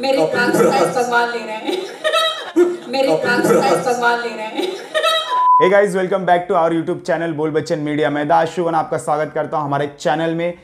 मेरे एक्सरसाइज भगवान ले रहे हैं मेरे एक्सरसाइज भगवान ले रहे हैं hey guys welcome back to our YouTube channel Bol Bachchan media मैं दाशुवन आपका स्वागत करता हूं हमारे चैनल में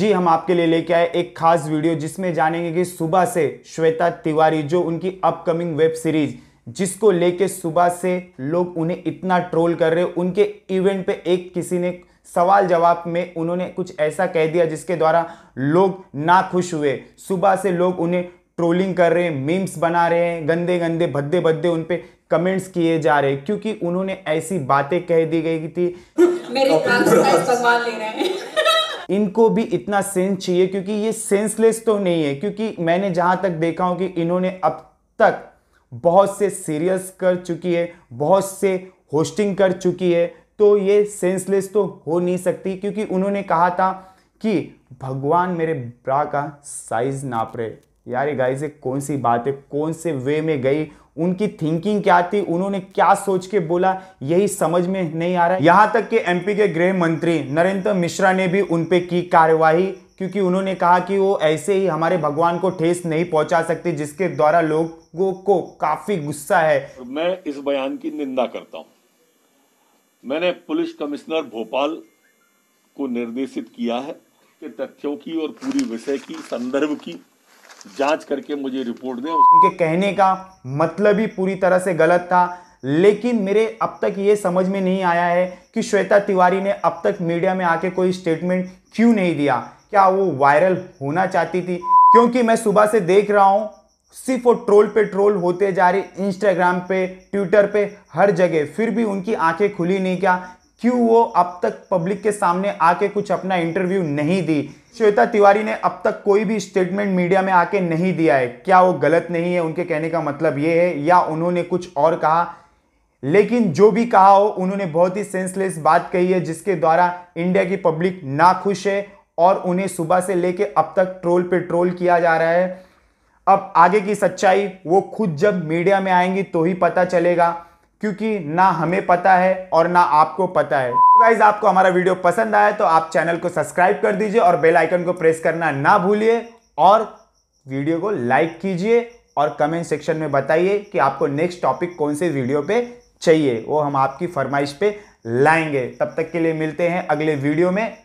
जी हम आपके लिए लेके आए एक खास वीडियो जिसमें जानेंगे कि सुबह से श्वेता तिवारी जो उनकी अपकमिंग वेब सीरीज जिसको लेके सुबह से लोग उन्हें इतना ट्रोल कर रहे उनके इवेंट पे एक किसी ने सवाल जवाब में उन्होंने कुछ ऐसा कह दिया जिसके द्वारा लोग ना खुश हुए सुबह से लोग उन्हें ट्रोलिंग कर रहे हैं मीम्स बना रहे हैं गंदे गंदे भद्दे भद्दे उन पे कमेंट्स किए जा रहे हैं क्योंकि उन्होंने ऐसी बातें कह दी गई थी मेरे ले रहे हैं इनको भी इतना सेंस चाहिए क्योंकि ये सेंसलेस तो नहीं है क्योंकि मैंने जहाँ तक देखा हूँ कि इन्होंने अब तक बहुत से सीरियस कर चुकी है बहुत से होस्टिंग कर चुकी है तो ये सेंसलेस तो हो नहीं सकती क्योंकि उन्होंने कहा था कि भगवान मेरे ब्रा का साइज नाप रहे यार ये गाइस ये कौन सी बात है कौन से वे में गई उनकी थिंकिंग क्या थी उन्होंने क्या सोच के बोला यही समझ में नहीं आ रहा यहां तक कि एमपी के गृह मंत्री नरेंद्र मिश्रा ने भी उन पे की कार्यवाही क्योंकि उन्होंने कहा कि वो ऐसे ही हमारे भगवान को ठेस नहीं पहुंचा सकते जिसके द्वारा लोगों को काफी गुस्सा है मैं इस बयान की निंदा करता हूं मैंने पुलिस कमिश्नर भोपाल को निर्देशित किया है कि तथ्यों की और पूरी विषय की संदर्भ की जांच करके मुझे रिपोर्ट दें उनके कहने का मतलब ही पूरी तरह से गलत था लेकिन मेरे अब तक ये समझ में नहीं आया है कि श्वेता तिवारी ने अब तक मीडिया में आके कोई स्टेटमेंट क्यों नहीं दिया क्या वो वायरल होना चाहती थी क्योंकि मैं सुबह से देख रहा हूँ सिर्फ वो ट्रोल पे ट्रोल होते जा रहे इंस्टाग्राम पे ट्विटर पे हर जगह फिर भी उनकी आंखें खुली नहीं क्या क्यों वो अब तक पब्लिक के सामने आके कुछ अपना इंटरव्यू नहीं दी श्वेता तिवारी ने अब तक कोई भी स्टेटमेंट मीडिया में आके नहीं दिया है क्या वो गलत नहीं है उनके कहने का मतलब ये है या उन्होंने कुछ और कहा लेकिन जो भी कहा हो उन्होंने बहुत ही सेंसलेस बात कही है जिसके द्वारा इंडिया की पब्लिक ना खुश है और उन्हें सुबह से लेके अब तक ट्रोल पे ट्रोल किया जा रहा है अब आगे की सच्चाई वो खुद जब मीडिया में आएंगी तो ही पता चलेगा क्योंकि ना हमें पता है और ना आपको पता है गाइज तो आपको हमारा वीडियो पसंद आया तो आप चैनल को सब्सक्राइब कर दीजिए और बेल आइकन को प्रेस करना ना भूलिए और वीडियो को लाइक कीजिए और कमेंट सेक्शन में बताइए कि आपको नेक्स्ट टॉपिक कौन से वीडियो पे चाहिए वो हम आपकी फरमाइश पे लाएंगे तब तक के लिए मिलते हैं अगले वीडियो में